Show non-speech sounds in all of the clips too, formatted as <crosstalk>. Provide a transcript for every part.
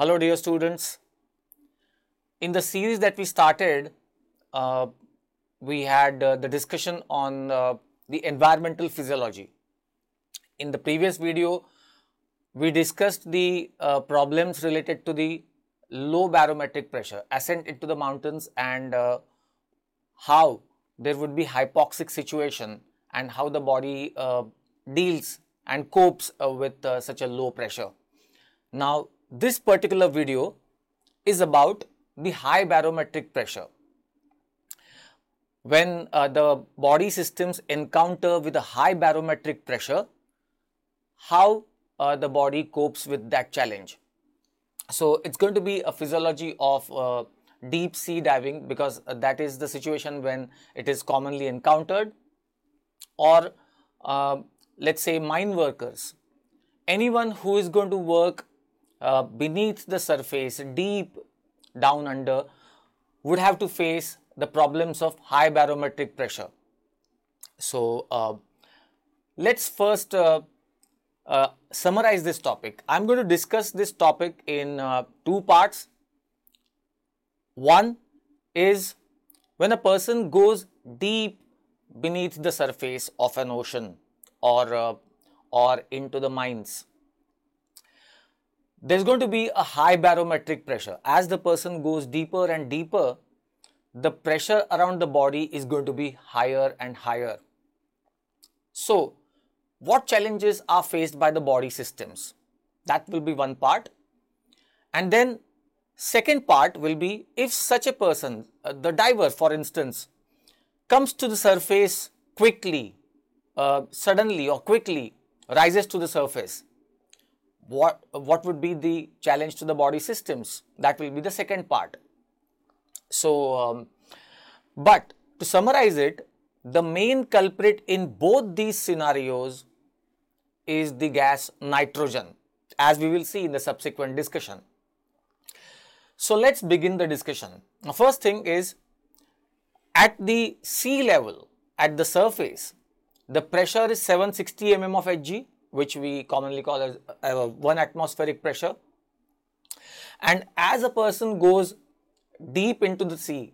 Hello dear students. In the series that we started, uh, we had uh, the discussion on uh, the environmental physiology. In the previous video, we discussed the uh, problems related to the low barometric pressure, ascent into the mountains and uh, how there would be hypoxic situation and how the body uh, deals and copes with such a low pressure. Now, this particular video is about the high barometric pressure. When uh, the body systems encounter with a high barometric pressure, how uh, the body copes with that challenge. So it's going to be a physiology of uh, deep sea diving because uh, that is the situation when it is commonly encountered or uh, let's say mine workers. Anyone who is going to work uh, beneath the surface, deep down under, would have to face the problems of high barometric pressure. So, uh, let's first uh, uh summarize this topic. I'm going to discuss this topic in uh, two parts. One is when a person goes deep beneath the surface of an ocean or, or into the mines there's going to be a high barometric pressure. As the person goes deeper and deeper, the pressure around the body is going to be higher and higher. So, what challenges are faced by the body systems? That will be one part. And then, second part will be if such a person, uh, the diver for instance, comes to the surface quickly, uh, suddenly or quickly, rises to the surface what, what would be the challenge to the body systems? That will be the second part. So, um, but to summarize it, the main culprit in both these scenarios is the gas nitrogen, as we will see in the subsequent discussion. So, let's begin the discussion. The first thing is at the sea level, at the surface, the pressure is 760 mm of Hg which we commonly call as uh, one atmospheric pressure. And as a person goes deep into the sea,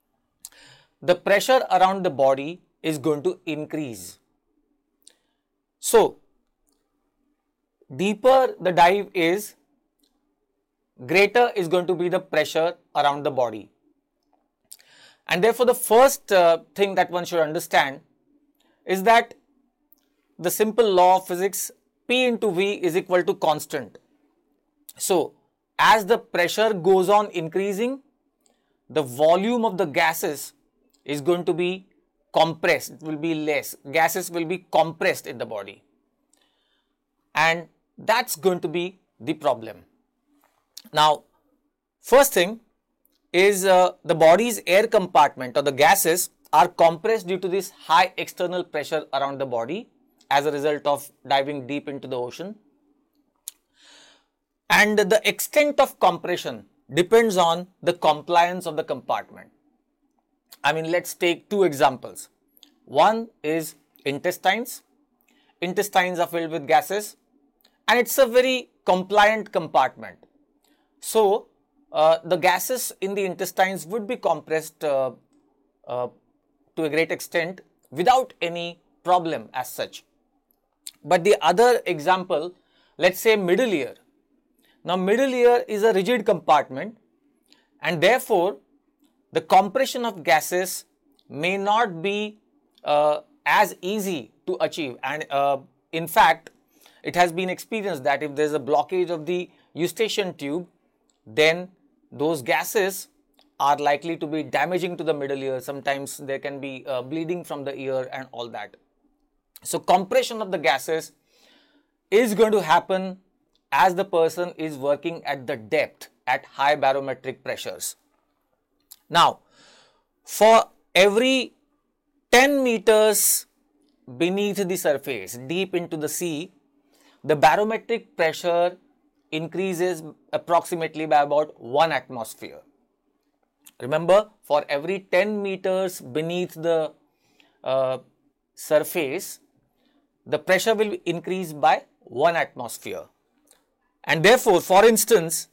<clears throat> the pressure around the body is going to increase. So, deeper the dive is, greater is going to be the pressure around the body. And therefore, the first uh, thing that one should understand is that the simple law of physics P into V is equal to constant. So, as the pressure goes on increasing, the volume of the gases is going to be compressed, it will be less. Gases will be compressed in the body. And that's going to be the problem. Now, first thing is uh, the body's air compartment or the gases are compressed due to this high external pressure around the body as a result of diving deep into the ocean. And the extent of compression depends on the compliance of the compartment. I mean, let's take two examples. One is intestines. Intestines are filled with gases and it's a very compliant compartment. So, uh, the gases in the intestines would be compressed uh, uh, to a great extent without any problem as such. But the other example, let's say middle ear. Now middle ear is a rigid compartment and therefore the compression of gases may not be uh, as easy to achieve and uh, in fact it has been experienced that if there is a blockage of the eustachian tube then those gases are likely to be damaging to the middle ear sometimes there can be uh, bleeding from the ear and all that so compression of the gases is going to happen as the person is working at the depth at high barometric pressures. Now, for every 10 meters beneath the surface, deep into the sea, the barometric pressure increases approximately by about 1 atmosphere. Remember, for every 10 meters beneath the uh, surface, the pressure will increase by 1 atmosphere. And therefore, for instance,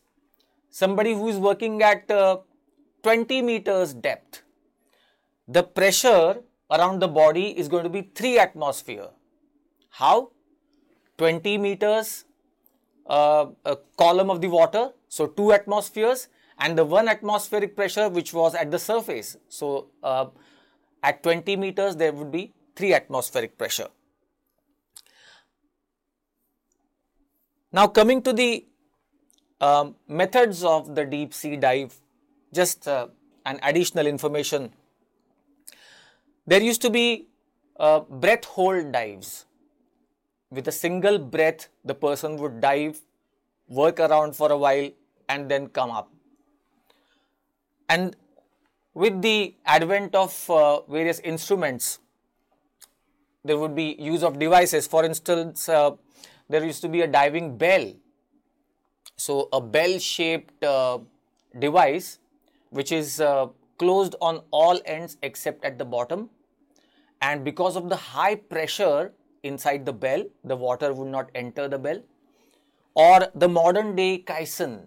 somebody who is working at uh, 20 meters depth, the pressure around the body is going to be 3 atmosphere. How? 20 meters uh, a column of the water, so 2 atmospheres and the 1 atmospheric pressure which was at the surface. So, uh, at 20 meters there would be 3 atmospheric pressure. Now, coming to the um, methods of the deep sea dive, just uh, an additional information. There used to be uh, breath hold dives. With a single breath, the person would dive, work around for a while, and then come up. And with the advent of uh, various instruments, there would be use of devices. For instance, uh, there used to be a diving bell. So, a bell shaped uh, device which is uh, closed on all ends except at the bottom. And because of the high pressure inside the bell, the water would not enter the bell. Or the modern day caisson,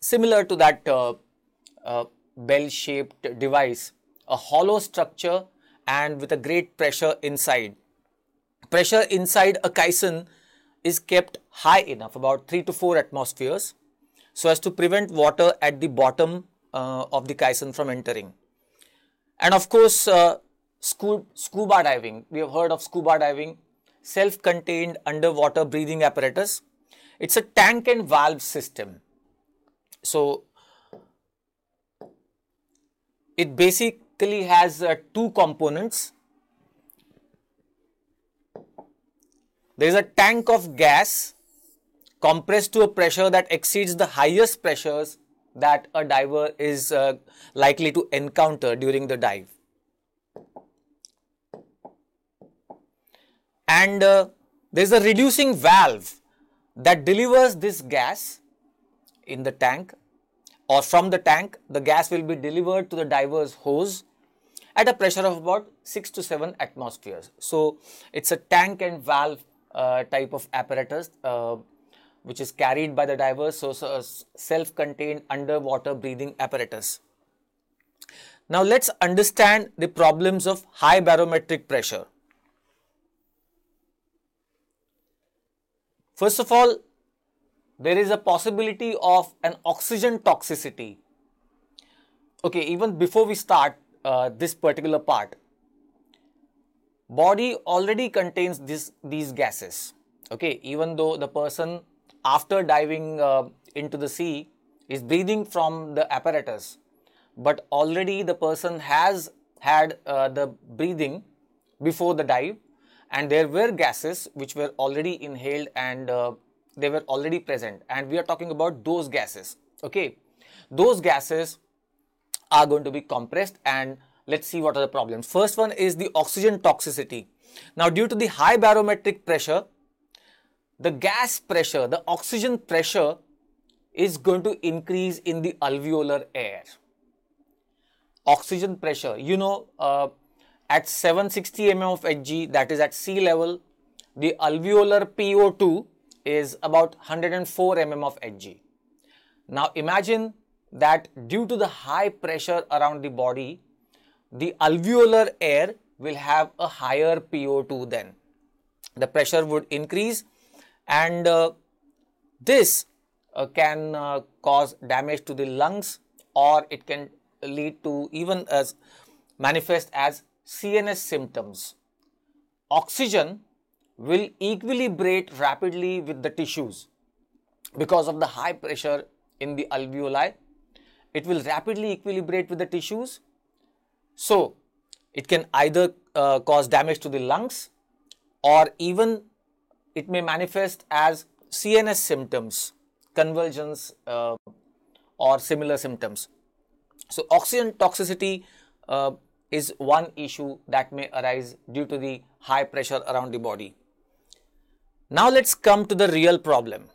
similar to that uh, uh bell shaped device, a hollow structure and with a great pressure inside pressure inside a caisson is kept high enough, about 3 to 4 atmospheres, so as to prevent water at the bottom uh, of the caisson from entering. And of course, uh, scuba diving, we have heard of scuba diving, self-contained underwater breathing apparatus. It's a tank and valve system. So, it basically has uh, two components there is a tank of gas compressed to a pressure that exceeds the highest pressures that a diver is uh, likely to encounter during the dive. And uh, there is a reducing valve that delivers this gas in the tank or from the tank the gas will be delivered to the diver's hose at a pressure of about 6 to 7 atmospheres. So, it is a tank and valve uh, type of apparatus uh, which is carried by the divers, so, so self-contained underwater breathing apparatus. Now let's understand the problems of high barometric pressure. First of all, there is a possibility of an oxygen toxicity. Okay, even before we start uh, this particular part, body already contains this, these gases. Okay, even though the person after diving uh, into the sea is breathing from the apparatus, but already the person has had uh, the breathing before the dive and there were gases which were already inhaled and uh, they were already present and we are talking about those gases okay those gases are going to be compressed and Let's see what are the problems. First one is the oxygen toxicity. Now, due to the high barometric pressure, the gas pressure, the oxygen pressure is going to increase in the alveolar air. Oxygen pressure, you know, uh, at 760 mm of Hg, that is at sea level, the alveolar PO2 is about 104 mm of Hg. Now imagine that due to the high pressure around the body, the alveolar air will have a higher PO2 then. The pressure would increase and uh, this uh, can uh, cause damage to the lungs or it can lead to even as manifest as CNS symptoms. Oxygen will equilibrate rapidly with the tissues because of the high pressure in the alveoli. It will rapidly equilibrate with the tissues so it can either uh, cause damage to the lungs or even it may manifest as CNS symptoms, convulsions uh, or similar symptoms. So oxygen toxicity uh, is one issue that may arise due to the high pressure around the body. Now let's come to the real problem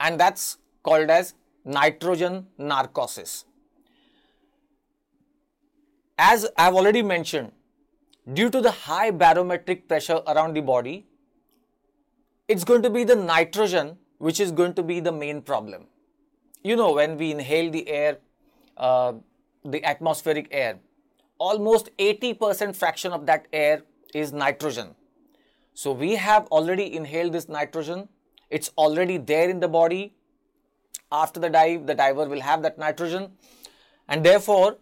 and that's called as nitrogen narcosis. As I've already mentioned, due to the high barometric pressure around the body, it's going to be the nitrogen which is going to be the main problem. You know, when we inhale the air, uh, the atmospheric air, almost 80% fraction of that air is nitrogen. So we have already inhaled this nitrogen, it's already there in the body. After the dive, the diver will have that nitrogen, and therefore,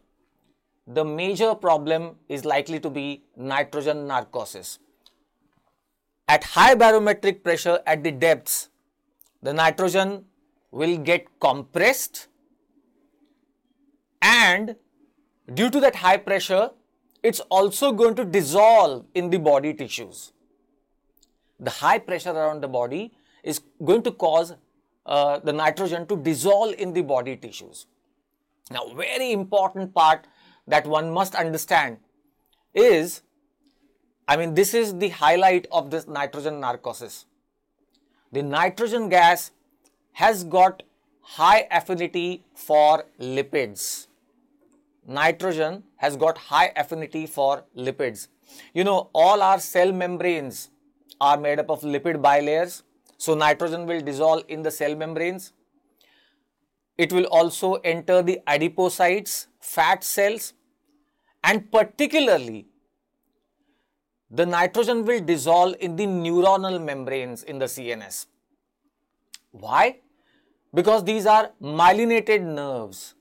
the major problem is likely to be nitrogen narcosis. At high barometric pressure at the depths, the nitrogen will get compressed and due to that high pressure, it's also going to dissolve in the body tissues. The high pressure around the body is going to cause uh, the nitrogen to dissolve in the body tissues. Now, very important part that one must understand is I mean, this is the highlight of this nitrogen narcosis. The nitrogen gas has got high affinity for lipids. Nitrogen has got high affinity for lipids. You know, all our cell membranes are made up of lipid bilayers. So, nitrogen will dissolve in the cell membranes. It will also enter the adipocytes, fat cells, and particularly the nitrogen will dissolve in the neuronal membranes in the CNS. Why? Because these are myelinated nerves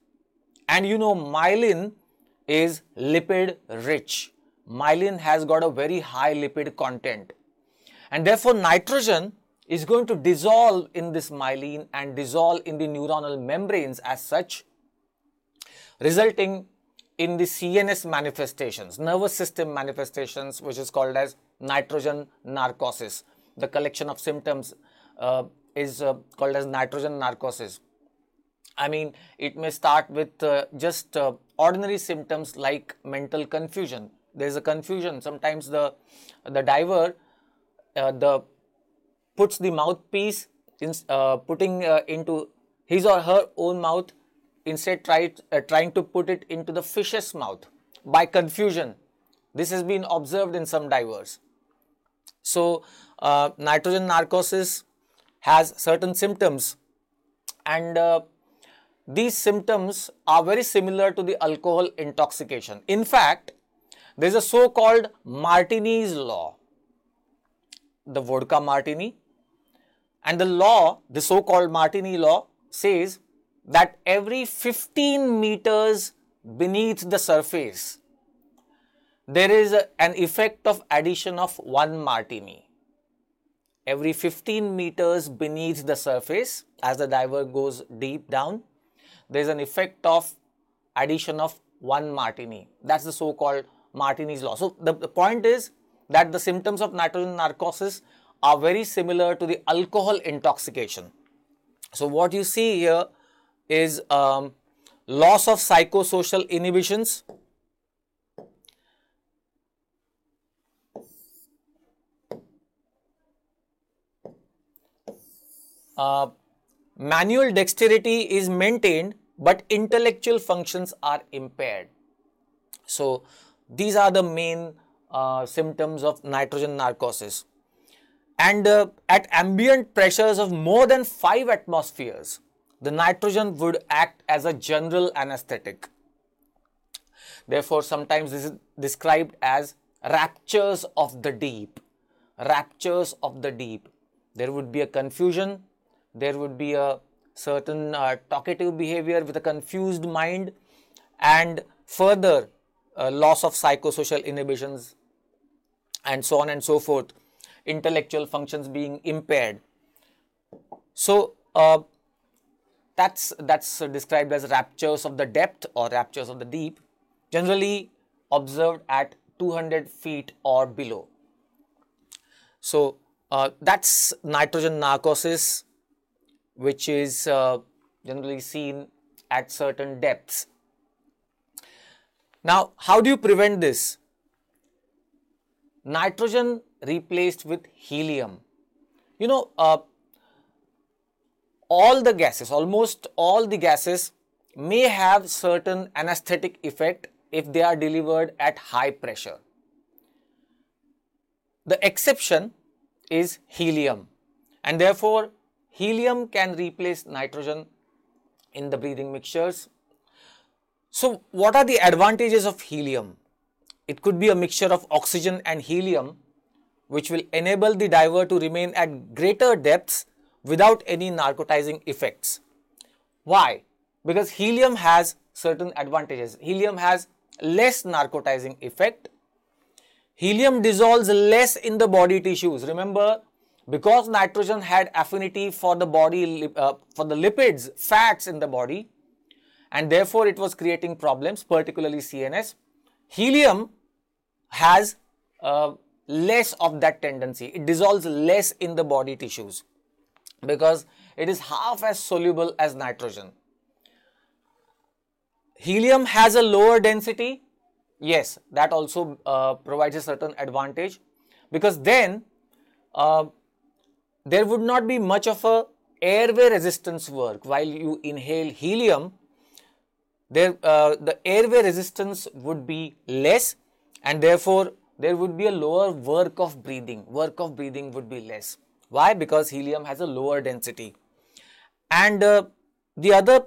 and you know myelin is lipid rich. Myelin has got a very high lipid content and therefore nitrogen is going to dissolve in this myelin and dissolve in the neuronal membranes as such resulting in the CNS manifestations, nervous system manifestations, which is called as nitrogen narcosis. The collection of symptoms uh, is uh, called as nitrogen narcosis. I mean, it may start with uh, just uh, ordinary symptoms like mental confusion. There is a confusion. Sometimes the the diver uh, the puts the mouthpiece in, uh, putting into his or her own mouth instead uh, trying to put it into the fish's mouth by confusion. This has been observed in some divers. So, uh, nitrogen narcosis has certain symptoms, and uh, these symptoms are very similar to the alcohol intoxication. In fact, there is a so called Martini's law, the vodka martini, and the law, the so called Martini law, says that every 15 meters beneath the surface, there is an effect of addition of 1 martini. Every 15 meters beneath the surface, as the diver goes deep down, there is an effect of addition of 1 martini. That's the so-called Martini's law. So, the, the point is that the symptoms of nitrogen narcosis are very similar to the alcohol intoxication. So, what you see here is um, loss of psychosocial inhibitions. Uh, manual dexterity is maintained, but intellectual functions are impaired. So, these are the main uh, symptoms of nitrogen narcosis. And uh, at ambient pressures of more than 5 atmospheres, the nitrogen would act as a general anesthetic. Therefore, sometimes this is described as raptures of the deep. Raptures of the deep. There would be a confusion, there would be a certain uh, talkative behavior with a confused mind, and further uh, loss of psychosocial inhibitions, and so on and so forth, intellectual functions being impaired. So, uh, that's, that's described as raptures of the depth or raptures of the deep, generally observed at 200 feet or below. So, uh, that's nitrogen narcosis, which is uh, generally seen at certain depths. Now, how do you prevent this? Nitrogen replaced with helium. You know, uh, all the gases, almost all the gases may have certain anesthetic effect if they are delivered at high pressure. The exception is helium and therefore helium can replace nitrogen in the breathing mixtures. So what are the advantages of helium? It could be a mixture of oxygen and helium which will enable the diver to remain at greater depths without any narcotizing effects. Why? Because helium has certain advantages. Helium has less narcotizing effect. Helium dissolves less in the body tissues. Remember, because nitrogen had affinity for the body, uh, for the lipids, fats in the body, and therefore it was creating problems, particularly CNS. Helium has uh, less of that tendency. It dissolves less in the body tissues because it is half as soluble as nitrogen. Helium has a lower density. Yes, that also uh, provides a certain advantage because then uh, there would not be much of a airway resistance work while you inhale helium there uh, the airway resistance would be less and therefore there would be a lower work of breathing work of breathing would be less why? Because helium has a lower density. And uh, the other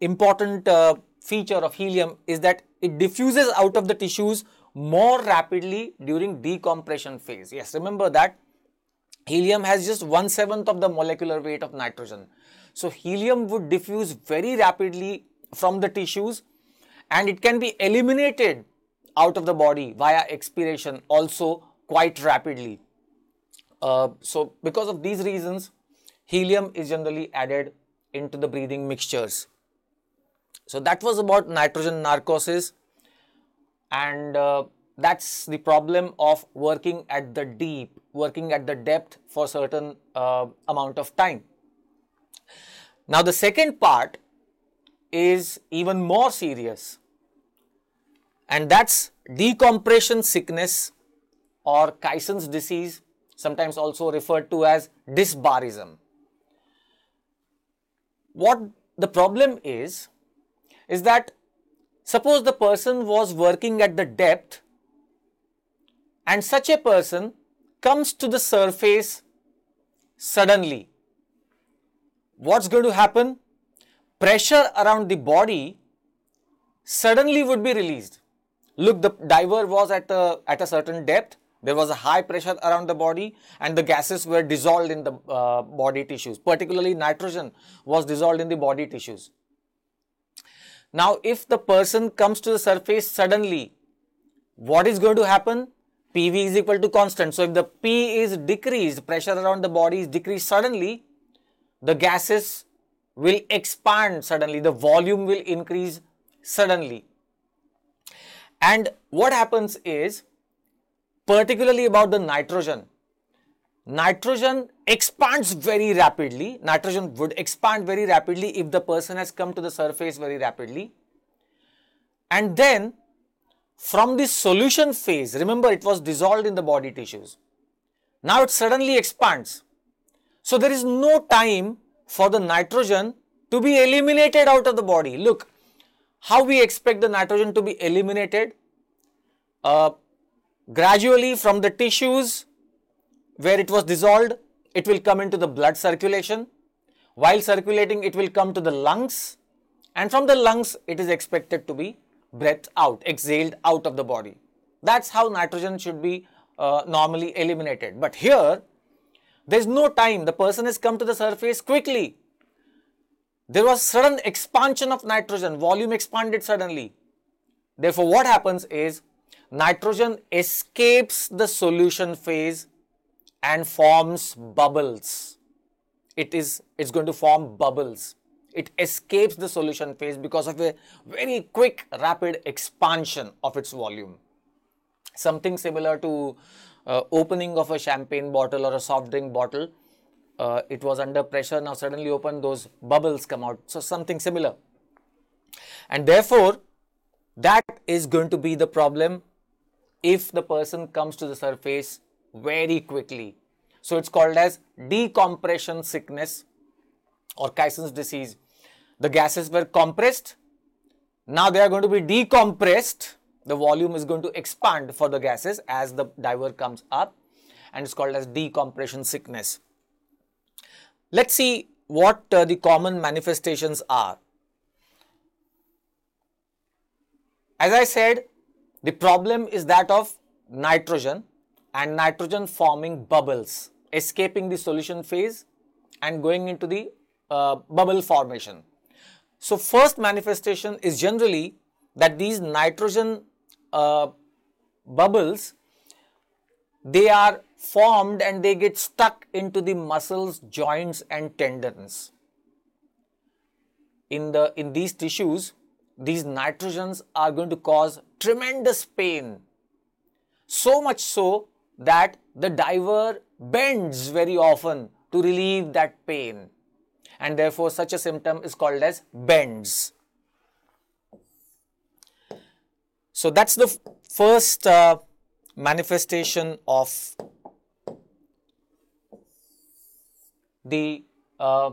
important uh, feature of helium is that it diffuses out of the tissues more rapidly during decompression phase. Yes, remember that helium has just one seventh of the molecular weight of nitrogen. So, helium would diffuse very rapidly from the tissues and it can be eliminated out of the body via expiration also quite rapidly. Uh, so because of these reasons, helium is generally added into the breathing mixtures. So that was about nitrogen narcosis and uh, that's the problem of working at the deep, working at the depth for certain uh, amount of time. Now the second part is even more serious and that's decompression sickness or Kyson's disease sometimes also referred to as disbarism. What the problem is, is that suppose the person was working at the depth and such a person comes to the surface suddenly. What's going to happen? Pressure around the body suddenly would be released. Look, the diver was at a, at a certain depth there was a high pressure around the body and the gases were dissolved in the uh, body tissues, particularly nitrogen was dissolved in the body tissues. Now, if the person comes to the surface suddenly, what is going to happen? PV is equal to constant. So, if the P is decreased, pressure around the body is decreased suddenly, the gases will expand suddenly, the volume will increase suddenly. And what happens is particularly about the nitrogen. Nitrogen expands very rapidly. Nitrogen would expand very rapidly if the person has come to the surface very rapidly. And then from the solution phase, remember it was dissolved in the body tissues. Now it suddenly expands. So there is no time for the nitrogen to be eliminated out of the body. Look, how we expect the nitrogen to be eliminated? Uh, Gradually from the tissues where it was dissolved, it will come into the blood circulation. While circulating, it will come to the lungs and from the lungs, it is expected to be breathed out, exhaled out of the body. That's how nitrogen should be uh, normally eliminated. But here, there's no time. The person has come to the surface quickly. There was sudden expansion of nitrogen, volume expanded suddenly. Therefore, what happens is nitrogen escapes the solution phase and forms bubbles. It is it's going to form bubbles. It escapes the solution phase because of a very quick rapid expansion of its volume. Something similar to uh, opening of a champagne bottle or a soft drink bottle. Uh, it was under pressure, now suddenly open, those bubbles come out. So, something similar. And therefore, that is going to be the problem if the person comes to the surface very quickly. So it's called as decompression sickness or Kyson's disease. The gases were compressed. Now they are going to be decompressed. The volume is going to expand for the gases as the diver comes up and it's called as decompression sickness. Let's see what uh, the common manifestations are. As I said, the problem is that of nitrogen and nitrogen forming bubbles, escaping the solution phase and going into the uh, bubble formation. So, first manifestation is generally that these nitrogen uh, bubbles, they are formed and they get stuck into the muscles, joints and tendons. In, the, in these tissues, these nitrogens are going to cause tremendous pain. So much so that the diver bends very often to relieve that pain. And therefore, such a symptom is called as bends. So, that's the first uh, manifestation of the uh,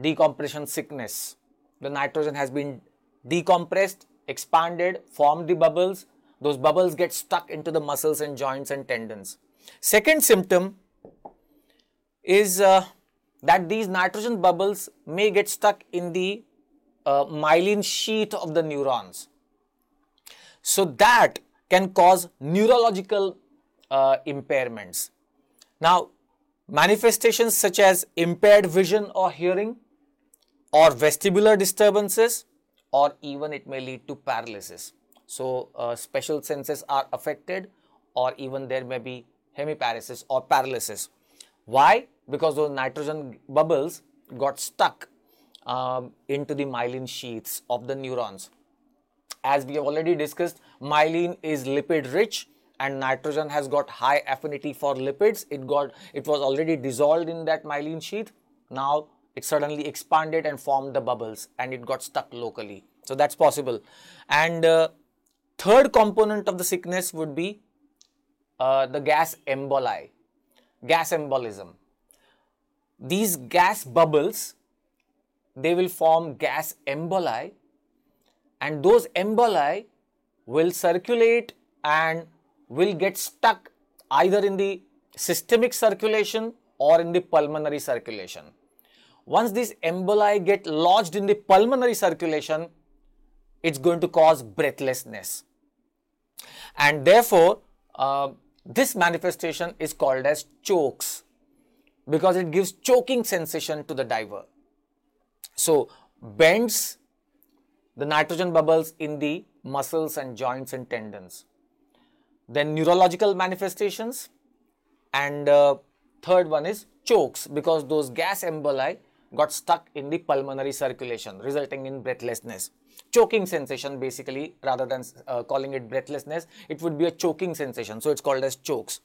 decompression sickness. The nitrogen has been decompressed, expanded, formed the bubbles. Those bubbles get stuck into the muscles and joints and tendons. Second symptom is uh, that these nitrogen bubbles may get stuck in the uh, myelin sheath of the neurons. So that can cause neurological uh, impairments. Now, manifestations such as impaired vision or hearing or vestibular disturbances or even it may lead to paralysis. So, uh, special senses are affected, or even there may be hemiparesis or paralysis. Why? Because those nitrogen bubbles got stuck um, into the myelin sheaths of the neurons. As we have already discussed, myelin is lipid rich and nitrogen has got high affinity for lipids. It got it was already dissolved in that myelin sheath. Now it suddenly expanded and formed the bubbles and it got stuck locally. So that's possible. And uh, third component of the sickness would be uh, the gas emboli, gas embolism. These gas bubbles, they will form gas emboli and those emboli will circulate and will get stuck either in the systemic circulation or in the pulmonary circulation. Once these emboli get lodged in the pulmonary circulation, it's going to cause breathlessness. And therefore, uh, this manifestation is called as chokes because it gives choking sensation to the diver. So, bends the nitrogen bubbles in the muscles and joints and tendons. Then neurological manifestations and uh, third one is chokes because those gas emboli got stuck in the pulmonary circulation, resulting in breathlessness. Choking sensation, basically, rather than uh, calling it breathlessness, it would be a choking sensation. So it's called as chokes.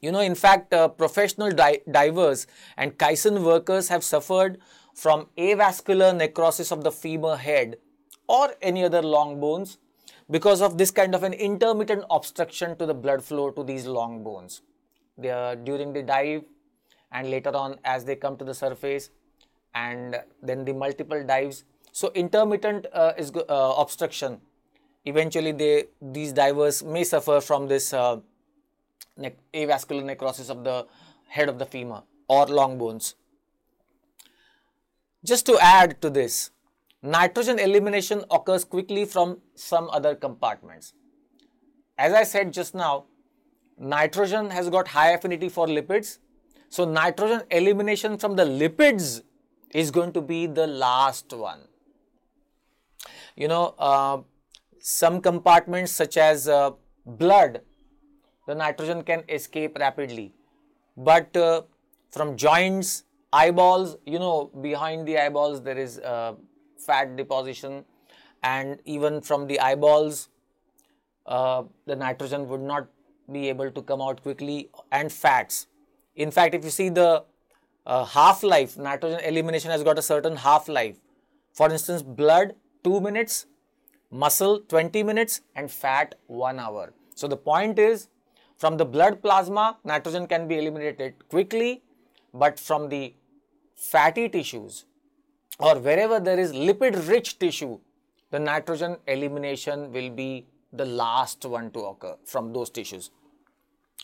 You know, in fact, uh, professional di divers and kaizen workers have suffered from avascular necrosis of the femur head or any other long bones because of this kind of an intermittent obstruction to the blood flow to these long bones. They, are during the dive, and later on as they come to the surface and then the multiple dives so intermittent uh, is uh, obstruction eventually they these divers may suffer from this uh, avascular necrosis of the head of the femur or long bones just to add to this nitrogen elimination occurs quickly from some other compartments as i said just now nitrogen has got high affinity for lipids so nitrogen elimination from the lipids is going to be the last one. You know, uh, some compartments such as uh, blood, the nitrogen can escape rapidly. But uh, from joints, eyeballs, you know, behind the eyeballs there is uh, fat deposition and even from the eyeballs, uh, the nitrogen would not be able to come out quickly and fats in fact, if you see the uh, half-life, nitrogen elimination has got a certain half-life. For instance, blood 2 minutes, muscle 20 minutes and fat 1 hour. So, the point is from the blood plasma, nitrogen can be eliminated quickly, but from the fatty tissues or wherever there is lipid rich tissue, the nitrogen elimination will be the last one to occur from those tissues.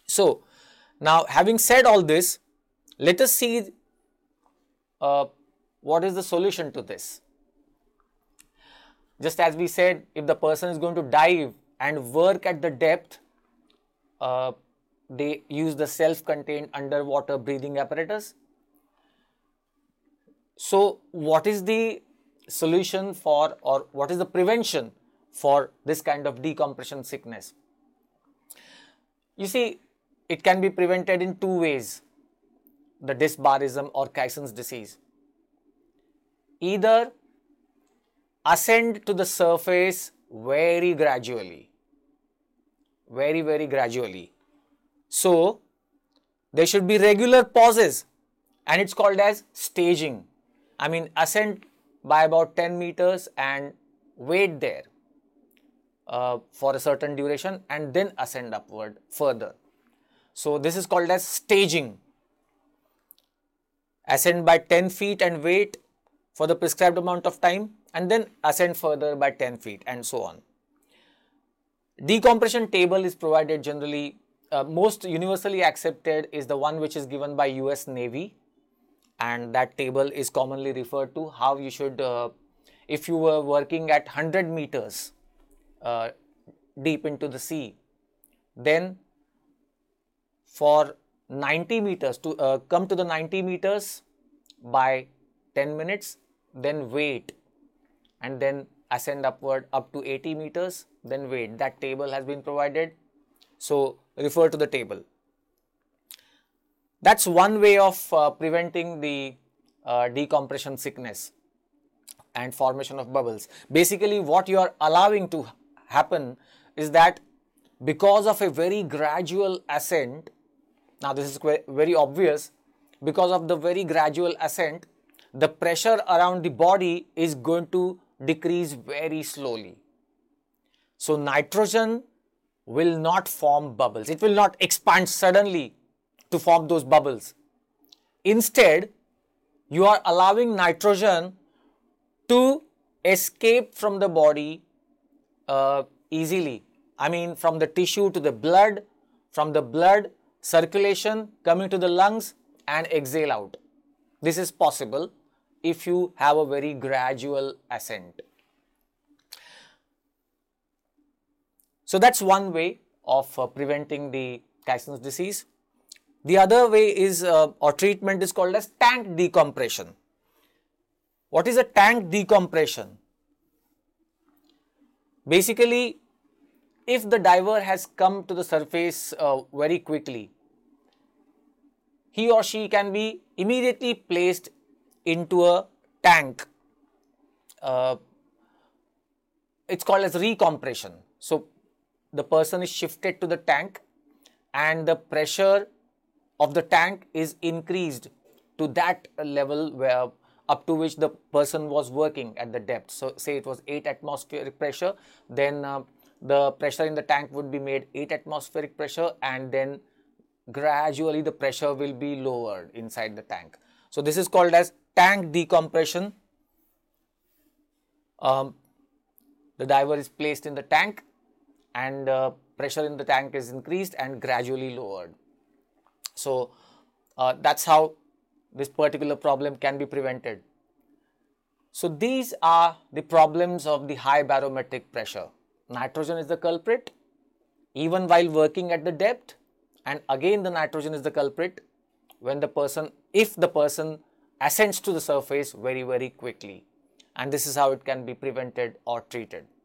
So, now, having said all this, let us see uh, what is the solution to this. Just as we said, if the person is going to dive and work at the depth, uh, they use the self contained underwater breathing apparatus. So, what is the solution for or what is the prevention for this kind of decompression sickness? You see, it can be prevented in two ways the dysbarism or Kyson's disease. Either ascend to the surface very gradually, very, very gradually. So, there should be regular pauses and it's called as staging. I mean, ascend by about 10 meters and wait there uh, for a certain duration and then ascend upward further. So, this is called as staging. Ascend by 10 feet and wait for the prescribed amount of time and then ascend further by 10 feet and so on. Decompression table is provided generally, uh, most universally accepted is the one which is given by US Navy and that table is commonly referred to how you should, uh, if you were working at 100 meters uh, deep into the sea, then for 90 meters to uh, come to the 90 meters by 10 minutes then wait and then ascend upward up to 80 meters then wait that table has been provided so refer to the table that's one way of uh, preventing the uh, decompression sickness and formation of bubbles basically what you are allowing to happen is that because of a very gradual ascent now, this is very obvious because of the very gradual ascent, the pressure around the body is going to decrease very slowly. So, nitrogen will not form bubbles, it will not expand suddenly to form those bubbles. Instead, you are allowing nitrogen to escape from the body uh, easily. I mean, from the tissue to the blood, from the blood circulation coming to the lungs and exhale out. This is possible if you have a very gradual ascent. So that's one way of uh, preventing the Kyson's disease. The other way is uh, or treatment is called as tank decompression. What is a tank decompression? Basically, if the diver has come to the surface uh, very quickly he or she can be immediately placed into a tank. Uh, it's called as recompression. So the person is shifted to the tank and the pressure of the tank is increased to that level where up to which the person was working at the depth. So say it was 8 atmospheric pressure, then uh, the pressure in the tank would be made 8 atmospheric pressure and then gradually the pressure will be lowered inside the tank. So this is called as tank decompression. Um, the diver is placed in the tank and uh, pressure in the tank is increased and gradually lowered. So uh, that's how this particular problem can be prevented. So these are the problems of the high barometric pressure. Nitrogen is the culprit. Even while working at the depth, and again the nitrogen is the culprit when the person if the person ascends to the surface very very quickly and this is how it can be prevented or treated